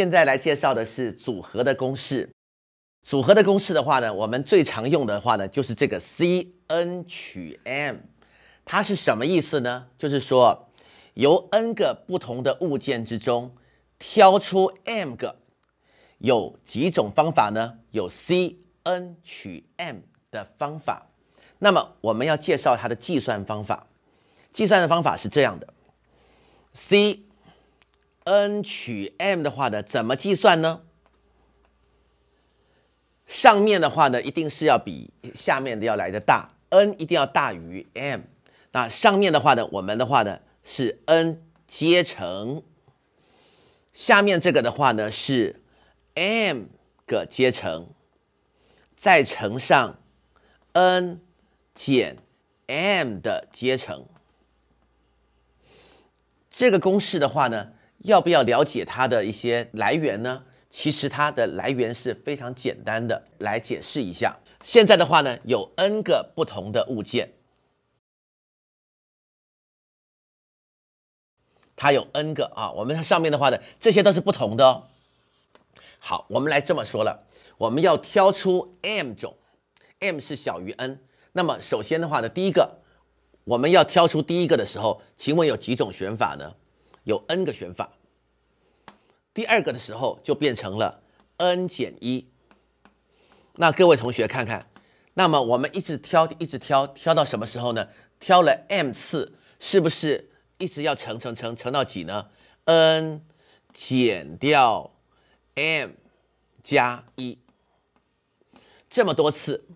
现在来介绍的是组合的公式。组合的公式的话呢，我们最常用的话呢就是这个 Cn 取 m，它是什么意思呢？就是说由 n 个不同的物件之中挑出 m 个，有几种方法呢？有 Cn 取 m 的方法。那么我们要介绍它的计算方法。计算的方法是这样的：C。n 取 m 的话呢，怎么计算呢？上面的话呢，一定是要比下面的要来的大，n 一定要大于 m。那上面的话呢，我们的话呢是 n 阶乘，下面这个的话呢是 m 个阶乘，再乘上 n 减 m 的阶乘。这个公式的话呢。要不要了解它的一些来源呢？其实它的来源是非常简单的，来解释一下。现在的话呢，有 n 个不同的物件，它有 n 个啊。我们上面的话呢，这些都是不同的。哦。好，我们来这么说了，我们要挑出 m 种，m 是小于 n。那么首先的话呢，第一个我们要挑出第一个的时候，请问有几种选法呢？有 n 个选法，第二个的时候就变成了 n 减一。那各位同学看看，那么我们一直挑，一直挑，挑到什么时候呢？挑了 m 次，是不是一直要乘乘乘乘到几呢？n 减掉 m 加一，这么多次，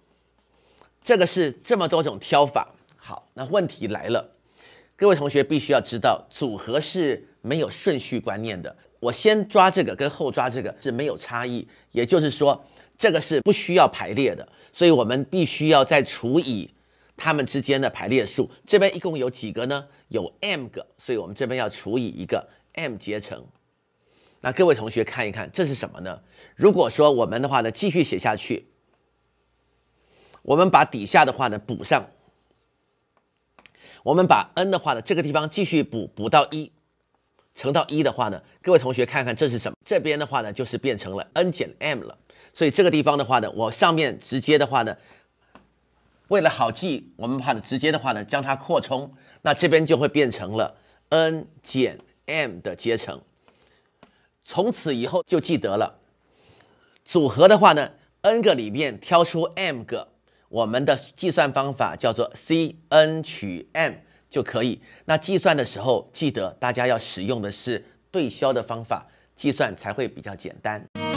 这个是这么多种挑法。好，那问题来了。各位同学必须要知道，组合是没有顺序观念的。我先抓这个跟后抓这个是没有差异，也就是说，这个是不需要排列的，所以我们必须要再除以它们之间的排列数。这边一共有几个呢？有 m 个，所以我们这边要除以一个 m 阶乘。那各位同学看一看，这是什么呢？如果说我们的话呢，继续写下去，我们把底下的话呢补上。我们把 n 的话呢，这个地方继续补补到一，乘到一的话呢，各位同学看看这是什么？这边的话呢，就是变成了 n 减 m 了。所以这个地方的话呢，我上面直接的话呢，为了好记，我们怕的直接的话呢，将它扩充，那这边就会变成了 n 减 m 的阶乘。从此以后就记得了，组合的话呢，n 个里面挑出 m 个。我们的计算方法叫做 C n 取 m 就可以。那计算的时候，记得大家要使用的是对消的方法，计算才会比较简单。